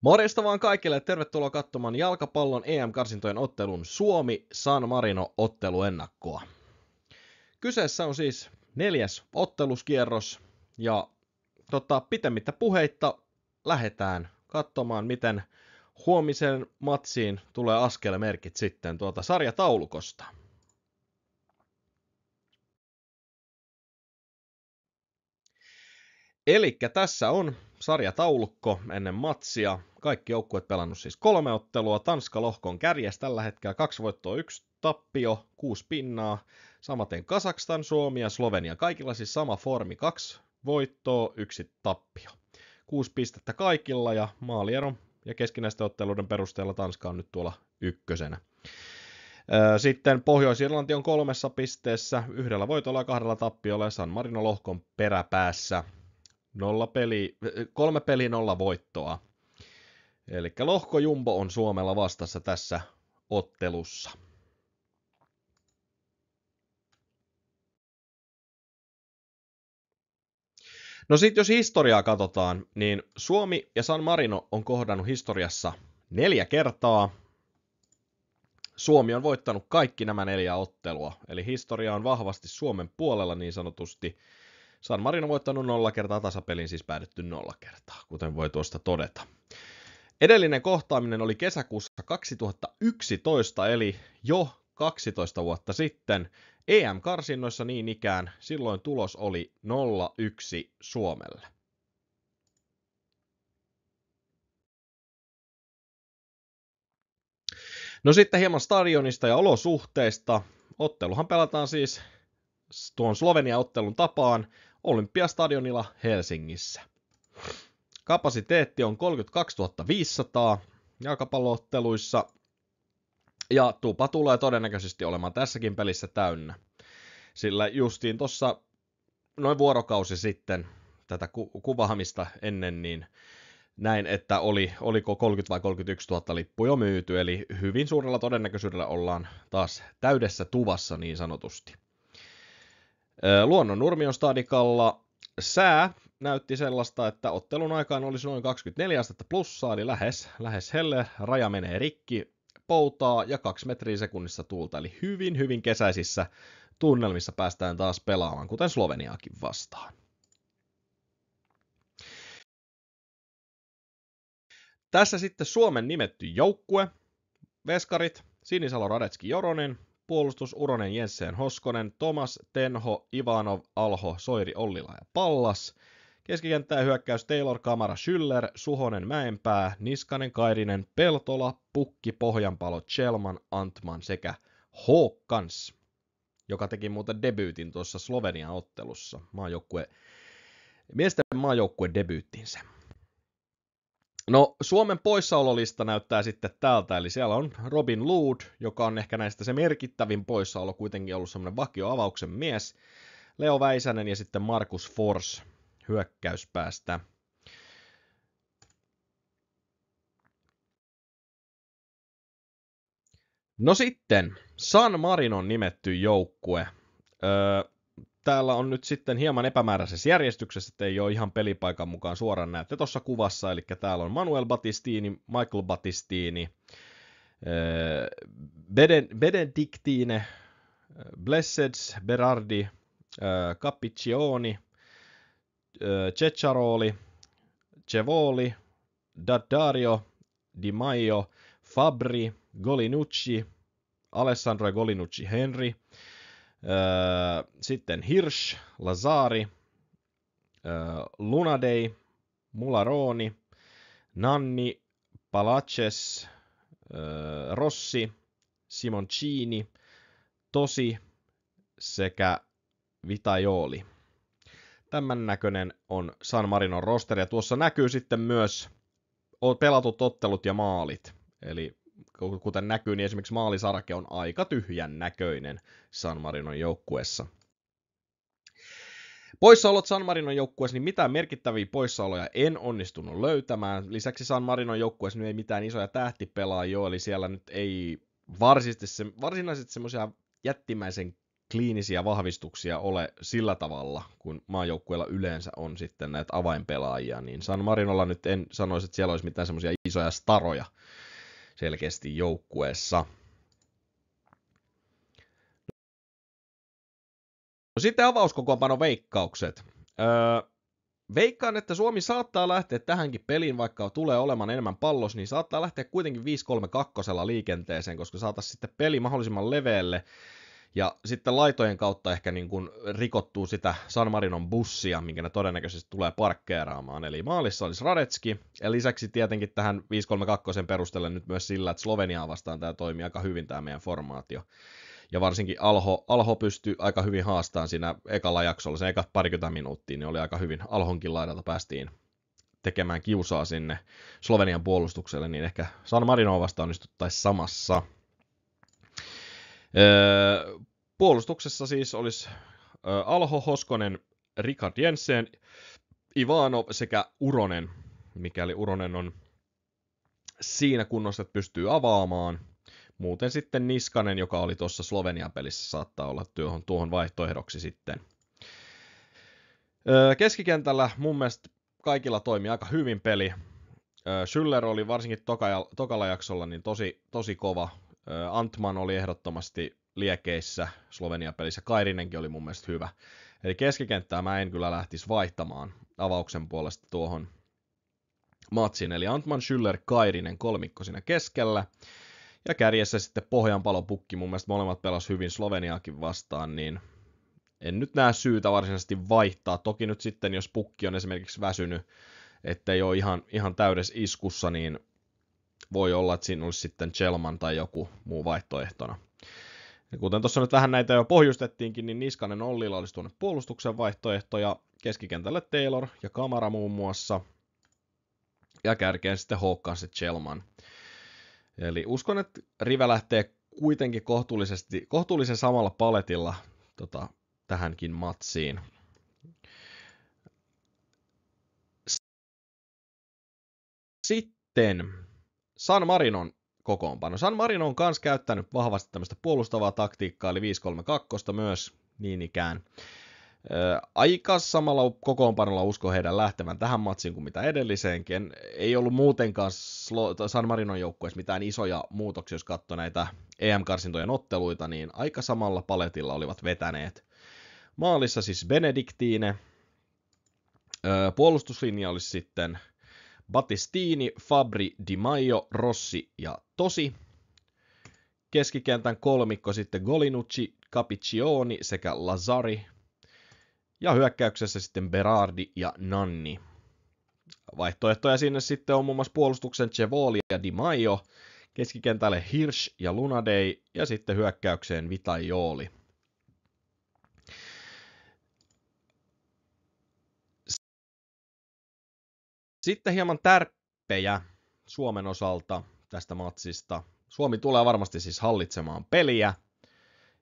Morjesta vaan kaikille tervetuloa katsomaan jalkapallon EM-karsintojen ottelun Suomi-San Marino-otteluennakkoa. Kyseessä on siis neljäs otteluskierros ja tota, pitemmittä puheitta lähdetään katsomaan, miten huomisen matsiin tulee askelmerkit sitten tuota sarjataulukosta. Eli tässä on sarjataulukko ennen matsia. Kaikki joukkueet pelannut siis kolme ottelua. Tanska lohkon kärjessä tällä hetkellä kaksi voittoa, yksi tappio, kuusi pinnaa. Samaten Kasakstan, Suomi ja Slovenia. Kaikilla siis sama formi, kaksi voittoa, yksi tappio. Kuusi pistettä kaikilla ja maaliero ja keskinäisten otteluiden perusteella Tanska on nyt tuolla ykkösenä. Sitten Pohjois-Irlanti on kolmessa pisteessä, yhdellä voitolla ja kahdella tappiolla ja San Marino lohkon peräpäässä. Nolla peli, kolme peli nolla voittoa. Eli lohkojumbo on Suomella vastassa tässä ottelussa. No sitten jos historiaa katsotaan, niin Suomi ja San Marino on kohdannut historiassa neljä kertaa. Suomi on voittanut kaikki nämä neljä ottelua, eli historia on vahvasti Suomen puolella niin sanotusti. San Marino voittanut nolla kertaa tasapelin, siis päädytty nolla kertaa, kuten voi tuosta todeta. Edellinen kohtaaminen oli kesäkuussa 2011, eli jo 12 vuotta sitten. EM-karsinnoissa niin ikään, silloin tulos oli 0-1 Suomelle. No sitten hieman stadionista ja olosuhteista. Otteluhan pelataan siis tuon Slovenia-ottelun tapaan Olympiastadionilla Helsingissä. Kapasiteetti on 32 500 jalkapallootteluissa ja tupa tulee todennäköisesti olemaan tässäkin pelissä täynnä. Sillä justiin tuossa noin vuorokausi sitten tätä ku- kuvaamista ennen, niin näin, että oli, oliko 30 vai 31 000 lippu jo myyty, eli hyvin suurella todennäköisyydellä ollaan taas täydessä tuvassa niin sanotusti. Luonnon Nurmion stadikalla sää näytti sellaista, että ottelun aikaan olisi noin 24 astetta plussaa, eli lähes, lähes helle, raja menee rikki, poutaa ja 2 metriä sekunnissa tuulta, eli hyvin, hyvin kesäisissä tunnelmissa päästään taas pelaamaan, kuten Sloveniaakin vastaan. Tässä sitten Suomen nimetty joukkue, Veskarit, Sinisalo Radetski Joronen, puolustusuronen Jensen Hoskonen, Tomas Tenho, Ivanov, Alho, Soiri, Ollila ja Pallas. Keskikenttää hyökkäys Taylor, Kamara, Schüller, Suhonen, Mäenpää, Niskanen, Kairinen, Peltola, Pukki, Pohjanpalo, Chelman, Antman sekä Håkans, joka teki muuten debyytin tuossa Slovenian ottelussa. Maajoukkue, miesten maajoukkue debyyttinsä. No, Suomen poissaololista näyttää sitten tältä eli siellä on Robin Lood, joka on ehkä näistä se merkittävin poissaolo, kuitenkin ollut semmoinen vakioavauksen mies, Leo Väisänen ja sitten Markus Fors hyökkäyspäästä. No sitten, San Marinon nimetty joukkue. Öö, täällä on nyt sitten hieman epämääräisessä järjestyksessä, että ei ole ihan pelipaikan mukaan suoraan näette tuossa kuvassa, eli täällä on Manuel Battistini, Michael Battistini, öö, Benediktine, öö, Blesseds, Berardi, öö, Capiccioni, Cecharoli, Cevoli, Daddario, Di Maio, Fabri, Golinucci, Alessandro Golinucci Henry, Öö, sitten Hirsch, Lazari, öö, Lunadei, Mularoni, Nanni, Palaces, öö, Rossi, Simoncini, Tosi sekä Vitajoli. Tämän näköinen on San Marinon roster ja tuossa näkyy sitten myös pelatut ottelut ja maalit. Eli kuten näkyy, niin esimerkiksi maalisarke on aika tyhjän näköinen San Marinon joukkuessa. Poissaolot San Marinon joukkueessa, niin mitään merkittäviä poissaoloja en onnistunut löytämään. Lisäksi San Marinon joukkueessa nyt ei mitään isoja tähtipelaajia eli siellä nyt ei varsinaisesti, se, varsinaisesti semmoisia jättimäisen kliinisiä vahvistuksia ole sillä tavalla, kun maajoukkueella yleensä on sitten näitä avainpelaajia, niin San Marinolla nyt en sanoisi, että siellä olisi mitään semmoisia isoja staroja selkeästi joukkueessa. No sitten avauskokoonpano veikkaukset. Öö, veikkaan, että Suomi saattaa lähteä tähänkin peliin, vaikka tulee olemaan enemmän pallos, niin saattaa lähteä kuitenkin 5-3-2 liikenteeseen, koska saataisiin sitten peli mahdollisimman leveälle. Ja sitten laitojen kautta ehkä niin kuin rikottuu sitä San Marinon bussia, minkä ne todennäköisesti tulee parkkeeraamaan. Eli maalissa olisi Radetski, ja lisäksi tietenkin tähän 532 3 perustellen nyt myös sillä, että Sloveniaa vastaan tämä toimii aika hyvin tämä meidän formaatio. Ja varsinkin Alho, Alho pystyi aika hyvin haastamaan siinä ekalla jaksolla, se eka parikymmentä minuuttia, niin oli aika hyvin Alhonkin laidalta päästiin tekemään kiusaa sinne Slovenian puolustukselle, niin ehkä San Marinoa vastaan onnistuttaisiin samassa. Puolustuksessa siis olisi Alho, Hoskonen, Richard Jensen, Ivano sekä Uronen, mikäli Uronen on siinä kunnossa, että pystyy avaamaan. Muuten sitten Niskanen, joka oli tuossa Slovenian pelissä, saattaa olla tuohon, tuohon vaihtoehdoksi sitten. Keskikentällä mun mielestä kaikilla toimi aika hyvin peli. Schüller oli varsinkin toka, tokalla jaksolla niin tosi, tosi kova Antman oli ehdottomasti liekeissä Slovenia-pelissä. Kairinenkin oli mun mielestä hyvä. Eli keskikenttää mä en kyllä lähtisi vaihtamaan avauksen puolesta tuohon matsin. Eli Antman, Schüller, Kairinen kolmikko siinä keskellä. Ja kärjessä sitten Pohjan palopukki. Mun mielestä molemmat pelas hyvin Sloveniaakin vastaan, niin en nyt näe syytä varsinaisesti vaihtaa. Toki nyt sitten, jos pukki on esimerkiksi väsynyt, ettei ole ihan, ihan täydessä iskussa, niin voi olla, että siinä olisi sitten Chelman tai joku muu vaihtoehtona. Ja kuten tuossa nyt vähän näitä jo pohjustettiinkin, niin Niskanen Ollilla olisi tuonne puolustuksen vaihtoehtoja, keskikentälle Taylor ja Kamara muun muassa, ja kärkeen sitten Hawkkaan se Chelman. Eli uskon, että Rive lähtee kuitenkin kohtuullisesti, kohtuullisen samalla paletilla tota, tähänkin matsiin. Sitten San Marinon kokoonpano. San Marino on myös käyttänyt vahvasti tämmöistä puolustavaa taktiikkaa, eli 5-3-2 myös niin ikään. Ää, aika samalla kokoonpanolla usko heidän lähtevän tähän matsiin kuin mitä edelliseenkin. Ei ollut muutenkaan San Marinon joukkueessa mitään isoja muutoksia, jos katsoi näitä EM-karsintojen otteluita, niin aika samalla paletilla olivat vetäneet. Maalissa siis Benediktiine, ää, puolustuslinja olisi sitten – Battistini, Fabri, Di Maio, Rossi ja Tosi. Keskikentän kolmikko sitten Golinucci, Capiccioni sekä Lazari. Ja hyökkäyksessä sitten Berardi ja Nanni. Vaihtoehtoja sinne sitten on muun muassa puolustuksen Cevoli ja Di Maio, keskikentälle Hirsch ja Lunadei ja sitten hyökkäykseen Vitajooli. Sitten hieman tärppejä Suomen osalta tästä matsista. Suomi tulee varmasti siis hallitsemaan peliä.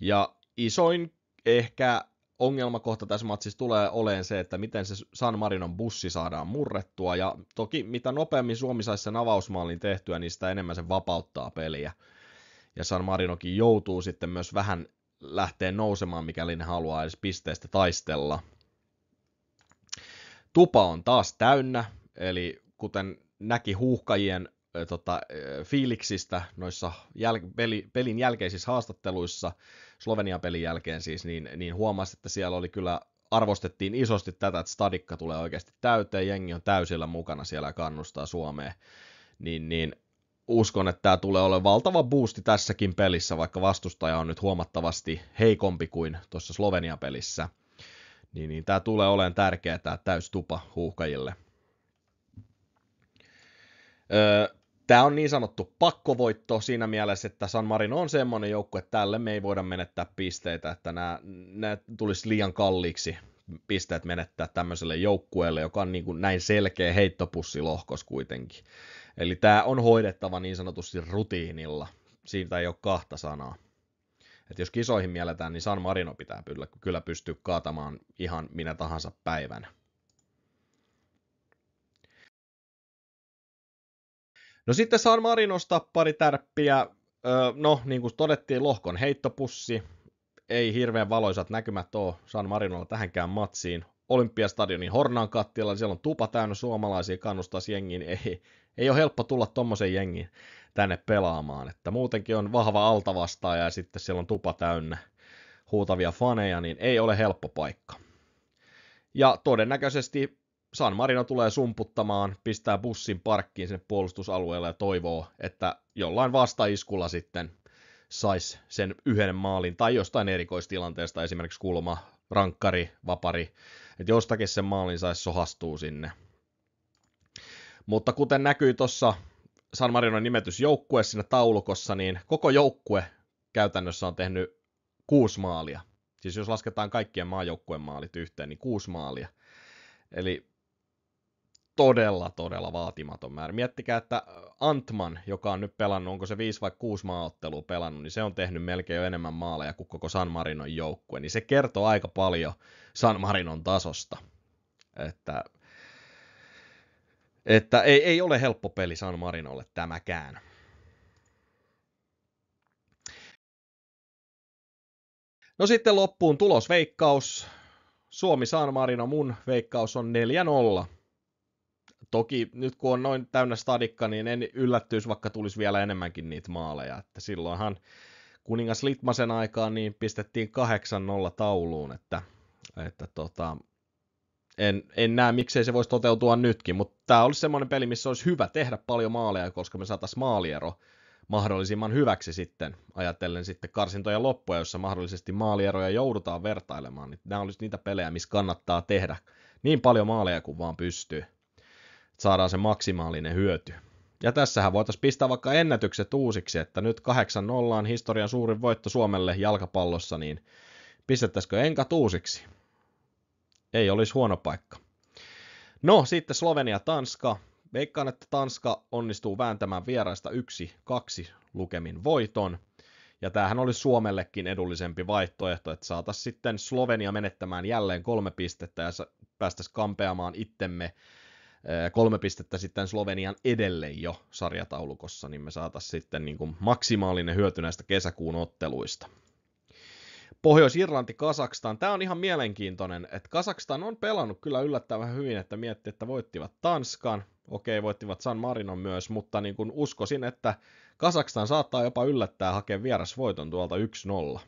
Ja isoin ehkä ongelmakohta tässä matsissa tulee oleen se, että miten se San Marinon bussi saadaan murrettua, ja toki mitä nopeammin Suomi saisi sen avausmaalin tehtyä, niin sitä enemmän se vapauttaa peliä. Ja San Marinokin joutuu sitten myös vähän lähteä nousemaan, mikäli ne haluaa edes pisteestä taistella. Tupa on taas täynnä, Eli kuten näki huuhkajien tota, fiiliksistä noissa jäl- peli, pelin jälkeisissä haastatteluissa, Slovenian pelin jälkeen siis, niin, niin huomasi, että siellä oli kyllä arvostettiin isosti tätä, että stadikka tulee oikeasti täyteen, jengi on täysillä mukana siellä ja kannustaa Suomeen, niin, niin uskon, että tämä tulee olemaan valtava boosti tässäkin pelissä, vaikka vastustaja on nyt huomattavasti heikompi kuin tuossa Slovenian pelissä. Niin, niin tämä tulee olemaan tärkeää tämä täystupa huuhkajille – Tämä on niin sanottu pakkovoitto siinä mielessä, että San Marino on semmoinen joukkue, että tälle me ei voida menettää pisteitä, että nämä, nämä tulisi liian kalliiksi pisteet menettää tämmöiselle joukkueelle, joka on niin kuin näin selkeä heittopussilohkos kuitenkin. Eli tämä on hoidettava niin sanotusti rutiinilla. Siitä ei ole kahta sanaa. Et jos kisoihin mielletään, niin San Marino pitää kyllä pystyä kaatamaan ihan minä tahansa päivänä. No sitten San Marinosta pari tärppiä. no, niin kuin todettiin, lohkon heittopussi. Ei hirveän valoisat näkymät ole San Marinolla tähänkään matsiin. Olympiastadionin Hornan kattilla, siellä on tupa täynnä suomalaisia kannustaa jengiin. Ei, ei ole helppo tulla tuommoisen jengiin tänne pelaamaan. Että muutenkin on vahva altavastaaja ja sitten siellä on tupa täynnä huutavia faneja, niin ei ole helppo paikka. Ja todennäköisesti San Marino tulee sumputtamaan, pistää bussin parkkiin sinne puolustusalueelle ja toivoo, että jollain vastaiskulla sitten saisi sen yhden maalin tai jostain erikoistilanteesta, esimerkiksi kulma, rankkari, vapari, että jostakin sen maalin saisi sohastua sinne. Mutta kuten näkyy tuossa San Marinon nimetysjoukkue siinä taulukossa, niin koko joukkue käytännössä on tehnyt kuusi maalia. Siis jos lasketaan kaikkien maajoukkueen maalit yhteen, niin kuusi maalia. Eli todella, todella vaatimaton määrä. Miettikää, että Antman, joka on nyt pelannut, onko se 5 vai 6 maaottelua pelannut, niin se on tehnyt melkein jo enemmän maaleja kuin koko San Marinon joukkue, niin se kertoo aika paljon San Marinon tasosta. Että, että ei, ei ole helppo peli San Marinolle tämäkään. No sitten loppuun tulosveikkaus. Suomi San Marino, mun veikkaus on 4-0 toki nyt kun on noin täynnä stadikka, niin en yllättyisi, vaikka tulisi vielä enemmänkin niitä maaleja. Että silloinhan kuningas Litmasen aikaan niin pistettiin 8-0 tauluun, että, että tota, en, en näe, miksei se voisi toteutua nytkin, mutta tämä olisi semmoinen peli, missä olisi hyvä tehdä paljon maaleja, koska me saataisiin maaliero mahdollisimman hyväksi sitten, ajatellen sitten karsintoja loppuja, jossa mahdollisesti maalieroja joudutaan vertailemaan. Niin nämä olisi niitä pelejä, missä kannattaa tehdä niin paljon maaleja kuin vaan pystyy saadaan se maksimaalinen hyöty. Ja tässähän voitaisiin pistää vaikka ennätykset uusiksi, että nyt 8-0 on historian suurin voitto Suomelle jalkapallossa, niin pistettäisikö enkat uusiksi? Ei olisi huono paikka. No, sitten Slovenia-Tanska. Veikkaan, että Tanska onnistuu vääntämään vieraista 1-2 lukemin voiton. Ja tämähän olisi Suomellekin edullisempi vaihtoehto, että saataisiin sitten Slovenia menettämään jälleen kolme pistettä ja päästäisiin kampeamaan itsemme kolme pistettä sitten Slovenian edelle jo sarjataulukossa, niin me saataisiin sitten niin kuin maksimaalinen hyöty näistä kesäkuun otteluista. Pohjois-Irlanti, Kasakstan. Tämä on ihan mielenkiintoinen, että Kasakstan on pelannut kyllä yllättävän hyvin, että miettii, että voittivat Tanskan. Okei, voittivat San Marinon myös, mutta niin kuin uskoisin, että Kasakstan saattaa jopa yllättää hakea vierasvoiton tuolta 1-0.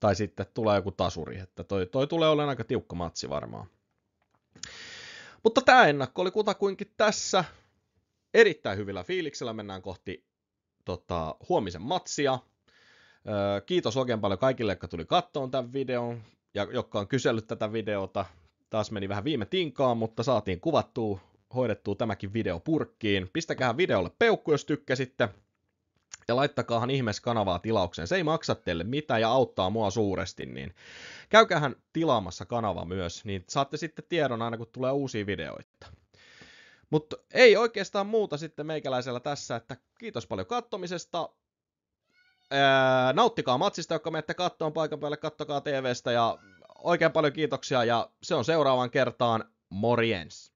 Tai sitten tulee joku tasuri, että toi, toi tulee olemaan aika tiukka matsi varmaan. Mutta tämä ennakko oli kutakuinkin tässä. Erittäin hyvillä fiiliksellä mennään kohti tota, huomisen matsia. Öö, kiitos oikein paljon kaikille, jotka tuli kattoon tämän videon ja jotka on kysellyt tätä videota. Taas meni vähän viime tinkaan, mutta saatiin kuvattua, hoidettua tämäkin video purkkiin. Pistäkää videolle peukku, jos tykkäsitte ja laittakaahan ihmeessä kanavaa tilaukseen. Se ei maksa teille mitään ja auttaa mua suuresti, niin käykähän tilaamassa kanava myös, niin saatte sitten tiedon aina kun tulee uusia videoita. Mutta ei oikeastaan muuta sitten meikäläisellä tässä, että kiitos paljon katsomisesta, nauttikaa matsista, joka menette kattoon paikan päälle, kattokaa TVstä ja oikein paljon kiitoksia ja se on seuraavaan kertaan. Morjens!